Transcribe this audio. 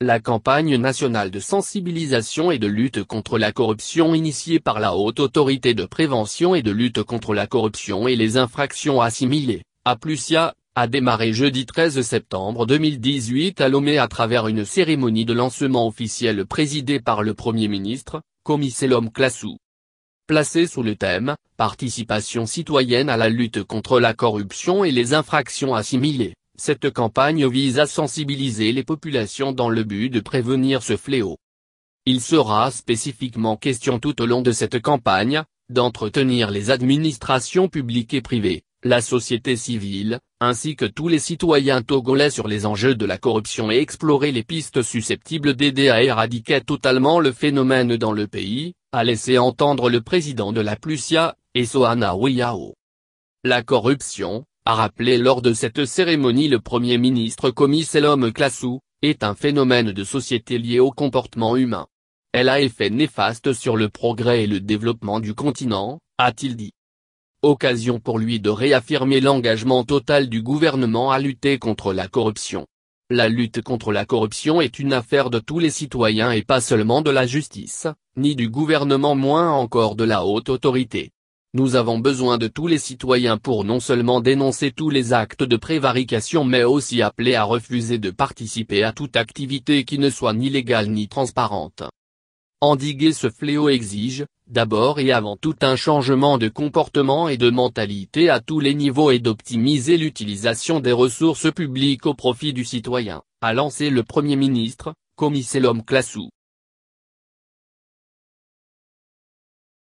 La campagne nationale de sensibilisation et de lutte contre la corruption initiée par la Haute Autorité de Prévention et de lutte contre la corruption et les infractions assimilées, à a démarré jeudi 13 septembre 2018 à Lomé à travers une cérémonie de lancement officiel présidée par le Premier ministre, selom Classou. Placée sous le thème « Participation citoyenne à la lutte contre la corruption et les infractions assimilées », cette campagne vise à sensibiliser les populations dans le but de prévenir ce fléau. Il sera spécifiquement question tout au long de cette campagne, d'entretenir les administrations publiques et privées, la société civile, ainsi que tous les citoyens togolais sur les enjeux de la corruption et explorer les pistes susceptibles d'aider à éradiquer totalement le phénomène dans le pays, a laissé entendre le président de la Plusia, Esoana Wiao. La corruption, a rappelé lors de cette cérémonie le Premier ministre commis l'homme Klassou, est un phénomène de société lié au comportement humain. Elle a effet néfaste sur le progrès et le développement du continent, a-t-il dit. Occasion pour lui de réaffirmer l'engagement total du gouvernement à lutter contre la corruption. La lutte contre la corruption est une affaire de tous les citoyens et pas seulement de la justice, ni du gouvernement moins encore de la haute autorité. Nous avons besoin de tous les citoyens pour non seulement dénoncer tous les actes de prévarication mais aussi appeler à refuser de participer à toute activité qui ne soit ni légale ni transparente. Endiguer ce fléau exige, d'abord et avant tout un changement de comportement et de mentalité à tous les niveaux et d'optimiser l'utilisation des ressources publiques au profit du citoyen, a lancé le Premier ministre, Commissaire Classou.